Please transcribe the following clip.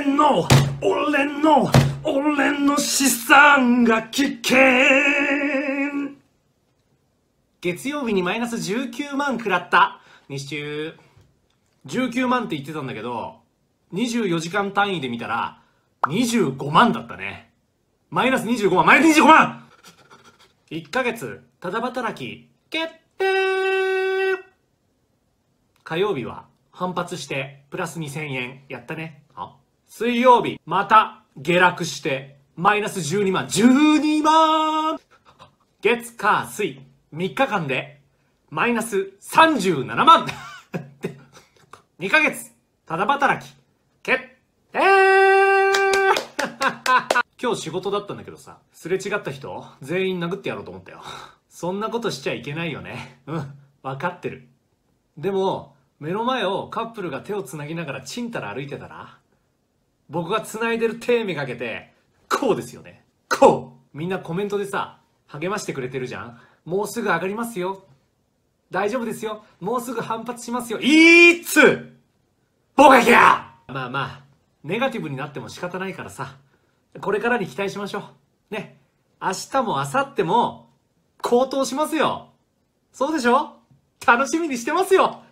俺の俺の俺の資産が危険月曜日にマイナス19万くらった日中19万って言ってたんだけど24時間単位で見たら25万だったねマイナス25万マイナス25万 !1 ヶ月ただ働き決定火曜日は反発してプラス2000円やったねあ水曜日、また下落して、マイナス12万、12万月、火、水、3日間で、マイナス37万2 ヶ月、ただ働き、決定 今日仕事だったんだけどさ、すれ違った人、全員殴ってやろうと思ったよ。そんなことしちゃいけないよね。うん、わかってる。でも、目の前をカップルが手を繋ぎながらちんたら歩いてたら、僕が繋いでる手めがけて、こうですよね。こうみんなコメントでさ、励ましてくれてるじゃんもうすぐ上がりますよ。大丈夫ですよ。もうすぐ反発しますよ。いーつボカキャまあまあ、ネガティブになっても仕方ないからさ。これからに期待しましょう。ね。明日も明後日も、高騰しますよ。そうでしょ楽しみにしてますよ